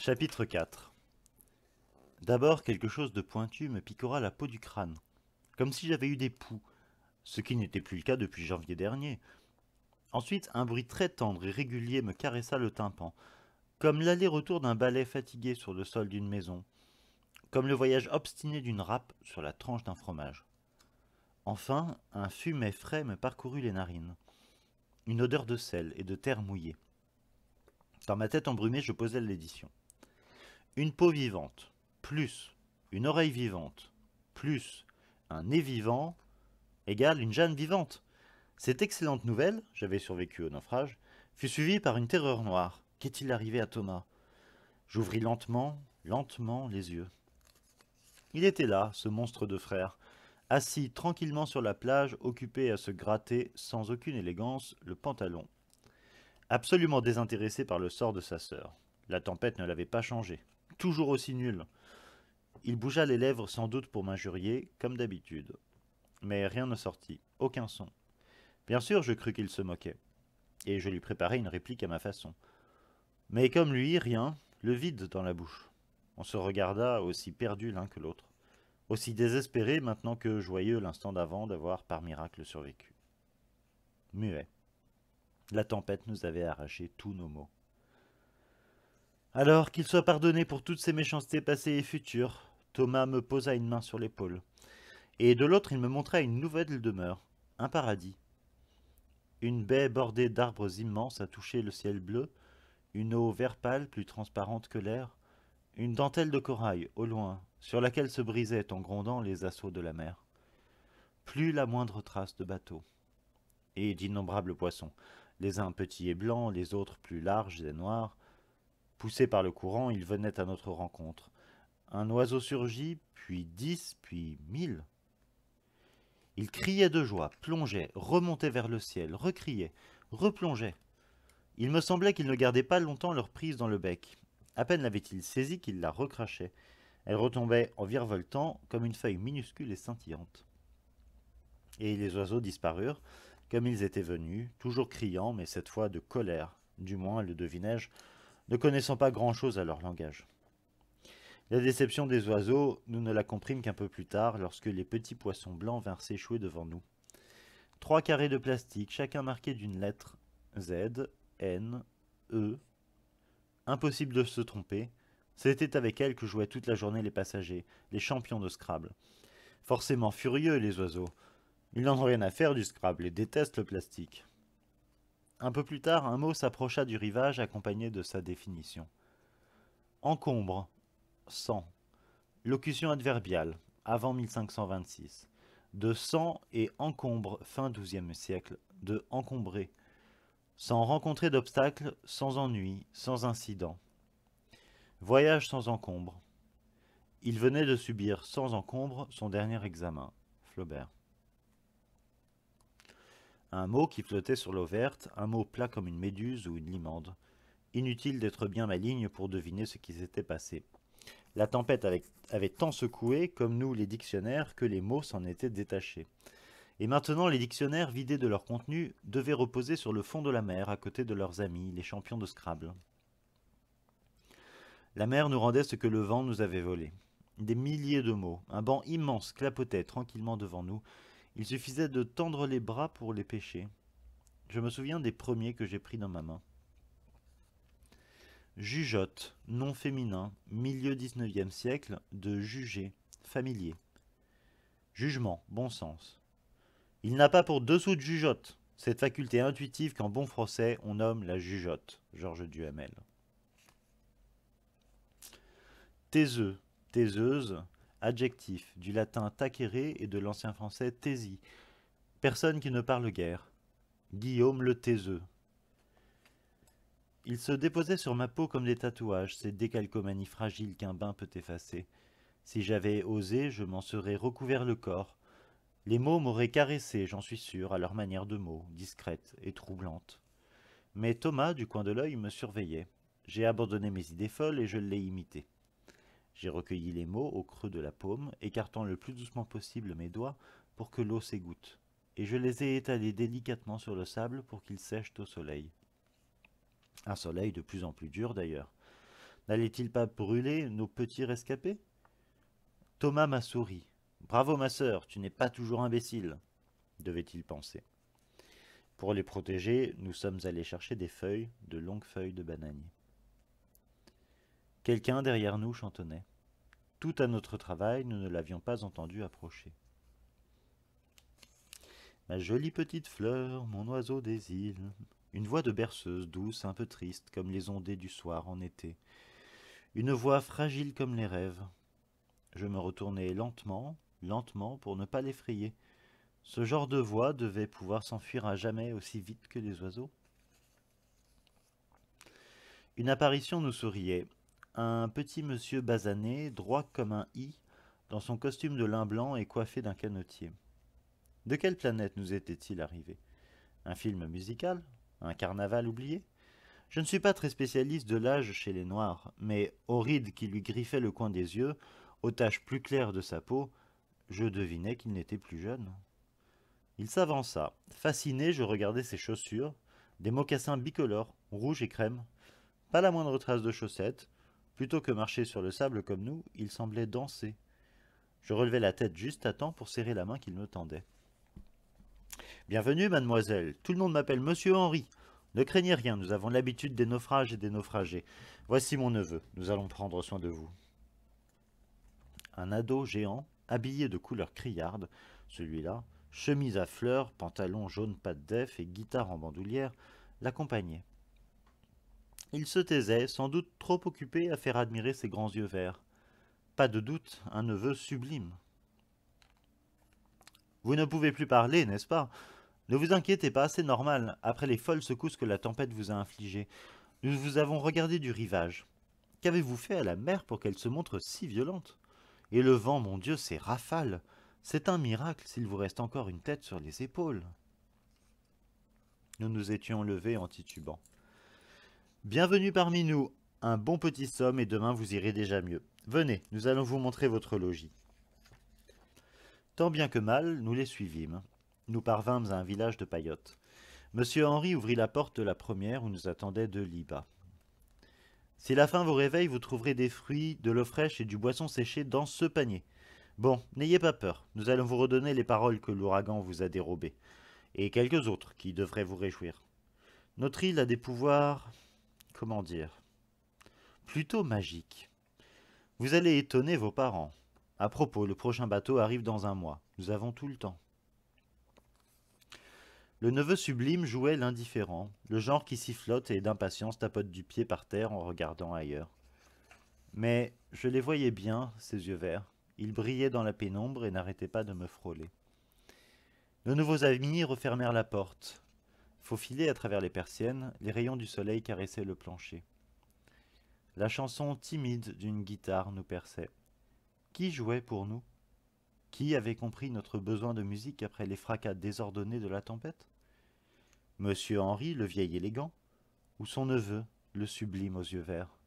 Chapitre 4 D'abord, quelque chose de pointu me picora la peau du crâne, comme si j'avais eu des poux, ce qui n'était plus le cas depuis janvier dernier. Ensuite, un bruit très tendre et régulier me caressa le tympan, comme l'aller-retour d'un balai fatigué sur le sol d'une maison, comme le voyage obstiné d'une râpe sur la tranche d'un fromage. Enfin, un fumet frais me parcourut les narines, une odeur de sel et de terre mouillée. Dans ma tête embrumée, je posais l'édition une peau vivante, plus une oreille vivante, plus un nez vivant, égale une Jeanne vivante. Cette excellente nouvelle, j'avais survécu au naufrage, fut suivie par une terreur noire. Qu'est-il arrivé à Thomas J'ouvris lentement, lentement les yeux. Il était là, ce monstre de frère, assis tranquillement sur la plage, occupé à se gratter, sans aucune élégance, le pantalon. Absolument désintéressé par le sort de sa sœur. La tempête ne l'avait pas changé toujours aussi nul. Il bougea les lèvres sans doute pour m'injurier, comme d'habitude. Mais rien ne sortit, aucun son. Bien sûr, je crus qu'il se moquait, et je lui préparai une réplique à ma façon. Mais comme lui, rien, le vide dans la bouche. On se regarda aussi perdus l'un que l'autre, aussi désespérés maintenant que joyeux l'instant d'avant d'avoir par miracle survécu. Muet. La tempête nous avait arraché tous nos mots. Alors qu'il soit pardonné pour toutes ses méchancetés passées et futures, Thomas me posa une main sur l'épaule, et de l'autre il me montra une nouvelle demeure, un paradis. Une baie bordée d'arbres immenses à toucher le ciel bleu, une eau vert pâle plus transparente que l'air, une dentelle de corail au loin, sur laquelle se brisaient en grondant les assauts de la mer. Plus la moindre trace de bateau. Et d'innombrables poissons, les uns petits et blancs, les autres plus larges et noirs, Poussé par le courant, ils venaient à notre rencontre. Un oiseau surgit, puis dix, puis mille. Il criait de joie, plongeait, remontait vers le ciel, recriait, replongeait. Il me semblait qu'ils ne gardaient pas longtemps leur prise dans le bec. À peine lavaient il saisie qu'ils la recrachait. Elle retombait en virevoltant comme une feuille minuscule et scintillante. Et les oiseaux disparurent, comme ils étaient venus, toujours criant, mais cette fois de colère. Du moins, le devinais-je, ne connaissant pas grand-chose à leur langage. La déception des oiseaux, nous ne la comprîmes qu'un peu plus tard, lorsque les petits poissons blancs vinrent s'échouer devant nous. Trois carrés de plastique, chacun marqué d'une lettre Z, N, E. Impossible de se tromper. C'était avec elle que jouaient toute la journée les passagers, les champions de Scrabble. Forcément furieux, les oiseaux. Ils n'en ont rien à faire du Scrabble et détestent le plastique. Un peu plus tard, un mot s'approcha du rivage accompagné de sa définition. Encombre, sang, locution adverbiale, avant 1526, de sang et encombre, fin XIIe siècle, de encombrer, sans rencontrer d'obstacles, sans ennui, sans incident. Voyage sans encombre. Il venait de subir sans encombre son dernier examen. Flaubert. Un mot qui flottait sur l'eau verte, un mot plat comme une méduse ou une limande. Inutile d'être bien maligne pour deviner ce qui s'était passé. La tempête avait, avait tant secoué, comme nous les dictionnaires, que les mots s'en étaient détachés. Et maintenant, les dictionnaires, vidés de leur contenu, devaient reposer sur le fond de la mer, à côté de leurs amis, les champions de Scrabble. La mer nous rendait ce que le vent nous avait volé. Des milliers de mots, un banc immense clapotait tranquillement devant nous, il suffisait de tendre les bras pour les pêcher. Je me souviens des premiers que j'ai pris dans ma main. Jugeote, nom féminin, milieu 19e siècle, de juger, familier. Jugement, bon sens. Il n'a pas pour dessous de jugeote, cette faculté intuitive qu'en bon français on nomme la jugeote, Georges Duhamel. Taiseux, taiseuse, adjectif, du latin taqueré et de l'ancien français taisi, personne qui ne parle guère, Guillaume le taiseux. Il se déposait sur ma peau comme des tatouages, ces décalcomanies fragiles qu'un bain peut effacer. Si j'avais osé, je m'en serais recouvert le corps. Les mots m'auraient caressé, j'en suis sûr, à leur manière de mots, discrète et troublante. Mais Thomas, du coin de l'œil, me surveillait. J'ai abandonné mes idées folles et je l'ai imité. J'ai recueilli les mots au creux de la paume, écartant le plus doucement possible mes doigts pour que l'eau s'égoutte, et je les ai étalés délicatement sur le sable pour qu'ils sèchent au soleil. Un soleil de plus en plus dur d'ailleurs. N'allait-il pas brûler nos petits rescapés Thomas m'a souri. Bravo ma sœur, tu n'es pas toujours imbécile, devait-il penser. Pour les protéger, nous sommes allés chercher des feuilles, de longues feuilles de bananier. Quelqu'un derrière nous chantonnait. Tout à notre travail, nous ne l'avions pas entendu approcher. Ma jolie petite fleur, mon oiseau des îles. Une voix de berceuse, douce, un peu triste, comme les ondées du soir en été. Une voix fragile comme les rêves. Je me retournai lentement, lentement, pour ne pas l'effrayer. Ce genre de voix devait pouvoir s'enfuir à jamais aussi vite que les oiseaux. Une apparition nous souriait un petit monsieur basané, droit comme un i, dans son costume de lin blanc et coiffé d'un canotier. De quelle planète nous était-il arrivé Un film musical Un carnaval oublié Je ne suis pas très spécialiste de l'âge chez les Noirs, mais aux rides qui lui griffaient le coin des yeux, aux taches plus claires de sa peau, je devinais qu'il n'était plus jeune. Il s'avança. Fasciné, je regardais ses chaussures, des mocassins bicolores, rouges et crème. Pas la moindre trace de chaussettes, Plutôt que marcher sur le sable comme nous, il semblait danser. Je relevais la tête juste à temps pour serrer la main qu'il me tendait. Bienvenue, mademoiselle. Tout le monde m'appelle Monsieur Henri. Ne craignez rien, nous avons l'habitude des naufrages et des naufragés. Voici mon neveu, nous allons prendre soin de vous. Un ado géant, habillé de couleur criarde, celui-là, chemise à fleurs, pantalon jaune pâte d'eff et guitare en bandoulière, l'accompagnait. Il se taisait, sans doute trop occupé à faire admirer ses grands yeux verts. Pas de doute, un neveu sublime. Vous ne pouvez plus parler, n'est-ce pas Ne vous inquiétez pas, c'est normal, après les folles secousses que la tempête vous a infligées. Nous vous avons regardé du rivage. Qu'avez-vous fait à la mer pour qu'elle se montre si violente Et le vent, mon Dieu, c'est rafales C'est un miracle s'il vous reste encore une tête sur les épaules. Nous nous étions levés en titubant. Bienvenue parmi nous, un bon petit somme et demain vous irez déjà mieux. Venez, nous allons vous montrer votre logis. Tant bien que mal, nous les suivîmes. Nous parvînmes à un village de paillotes. Monsieur Henri ouvrit la porte de la première où nous attendait de l'Iba. « Si la faim vous réveille, vous trouverez des fruits, de l'eau fraîche et du boisson séché dans ce panier. Bon, n'ayez pas peur, nous allons vous redonner les paroles que l'ouragan vous a dérobées, et quelques autres qui devraient vous réjouir. Notre île a des pouvoirs comment dire, plutôt magique. Vous allez étonner vos parents. À propos, le prochain bateau arrive dans un mois. Nous avons tout le temps. Le neveu sublime jouait l'indifférent, le genre qui sifflote et d'impatience tapote du pied par terre en regardant ailleurs. Mais je les voyais bien, ses yeux verts. Ils brillaient dans la pénombre et n'arrêtaient pas de me frôler. Nos nouveaux amis refermèrent la porte. Faufilés à travers les persiennes, les rayons du soleil caressaient le plancher. La chanson timide d'une guitare nous perçait. Qui jouait pour nous Qui avait compris notre besoin de musique après les fracas désordonnés de la tempête Monsieur Henri, le vieil élégant, ou son neveu, le sublime aux yeux verts